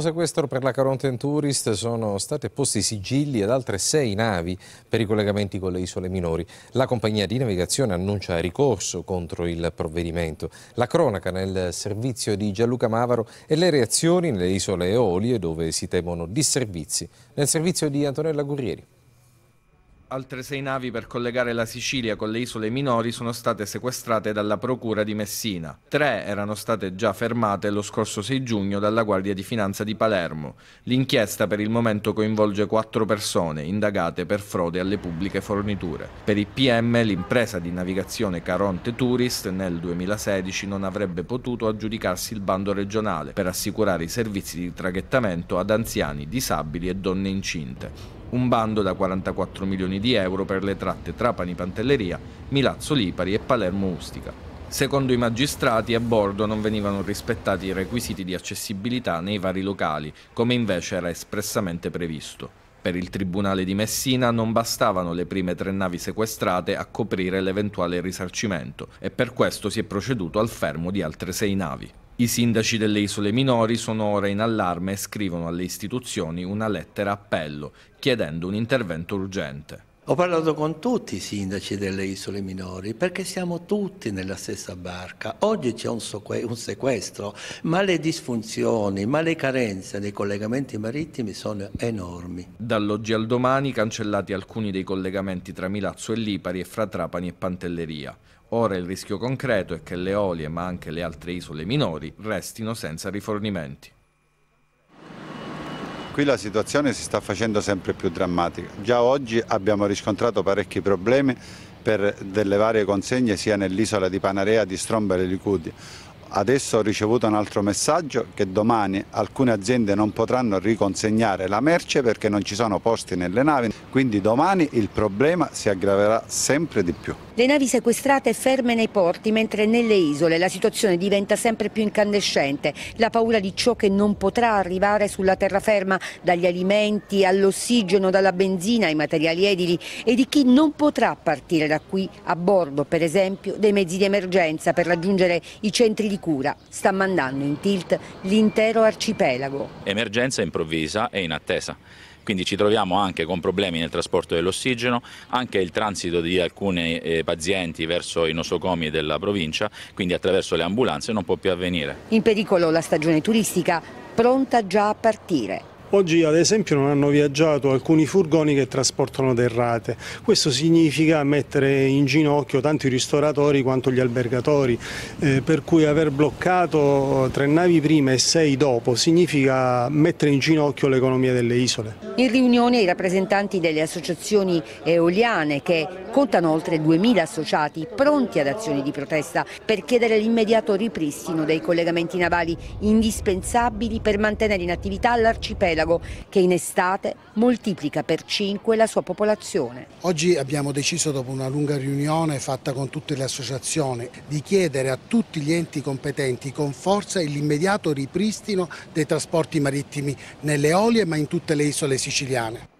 dopo sequestro per la Caronte Tourist sono state posti sigilli ad altre sei navi per i collegamenti con le isole minori. La compagnia di navigazione annuncia ricorso contro il provvedimento. La cronaca nel servizio di Gianluca Mavaro e le reazioni nelle isole Eolie dove si temono disservizi. Nel servizio di Antonella Gurrieri. Altre sei navi per collegare la Sicilia con le isole minori sono state sequestrate dalla Procura di Messina. Tre erano state già fermate lo scorso 6 giugno dalla Guardia di Finanza di Palermo. L'inchiesta per il momento coinvolge quattro persone indagate per frode alle pubbliche forniture. Per il PM l'impresa di navigazione Caronte Tourist nel 2016 non avrebbe potuto aggiudicarsi il bando regionale per assicurare i servizi di traghettamento ad anziani, disabili e donne incinte un bando da 44 milioni di euro per le tratte Trapani-Pantelleria, Milazzo-Lipari e Palermo-Ustica. Secondo i magistrati, a bordo non venivano rispettati i requisiti di accessibilità nei vari locali, come invece era espressamente previsto. Per il Tribunale di Messina non bastavano le prime tre navi sequestrate a coprire l'eventuale risarcimento e per questo si è proceduto al fermo di altre sei navi. I sindaci delle isole minori sono ora in allarme e scrivono alle istituzioni una lettera appello chiedendo un intervento urgente. Ho parlato con tutti i sindaci delle isole minori perché siamo tutti nella stessa barca. Oggi c'è un, un, sequestro, ma le disfunzioni, ma le carenze nei collegamenti marittimi sono enormi. Dall'oggi al domani cancellati alcuni dei collegamenti tra Milazzo e Lipari e fra Trapani e Pantelleria. Ora il rischio concreto è che le Olie, ma anche le altre isole minori, restino senza rifornimenti. Qui la situazione si sta facendo sempre più drammatica. Già oggi abbiamo riscontrato parecchi problemi per delle varie consegne sia nell'isola di Panarea, di Stromba e Licudia. Adesso ho ricevuto un altro messaggio che domani alcune aziende non potranno riconsegnare la merce perché non ci sono posti nelle navi, quindi domani il problema si aggraverà sempre di più. Le navi sequestrate ferme nei porti, mentre nelle isole la situazione diventa sempre più incandescente. La paura di ciò che non potrà arrivare sulla terraferma, dagli alimenti all'ossigeno, dalla benzina ai materiali edili e di chi non potrà partire da qui a bordo, per esempio, dei mezzi di emergenza per raggiungere i centri di cura. Sta mandando in tilt l'intero arcipelago. Emergenza improvvisa e in attesa quindi ci troviamo anche con problemi nel trasporto dell'ossigeno, anche il transito di alcuni eh, pazienti verso i nosocomi della provincia, quindi attraverso le ambulanze non può più avvenire. In pericolo la stagione turistica, pronta già a partire. Oggi ad esempio non hanno viaggiato alcuni furgoni che trasportano derrate. Questo significa mettere in ginocchio tanto i ristoratori quanto gli albergatori, eh, per cui aver bloccato eh, tre navi prima e sei dopo significa mettere in ginocchio l'economia delle isole. In riunione i rappresentanti delle associazioni eoliane che contano oltre 2.000 associati pronti ad azioni di protesta per chiedere l'immediato ripristino dei collegamenti navali indispensabili per mantenere in attività l'arcipelago arcipelago che in estate moltiplica per 5 la sua popolazione. Oggi abbiamo deciso dopo una lunga riunione fatta con tutte le associazioni di chiedere a tutti gli enti competenti con forza l'immediato ripristino dei trasporti marittimi nelle olie ma in tutte le isole siciliane.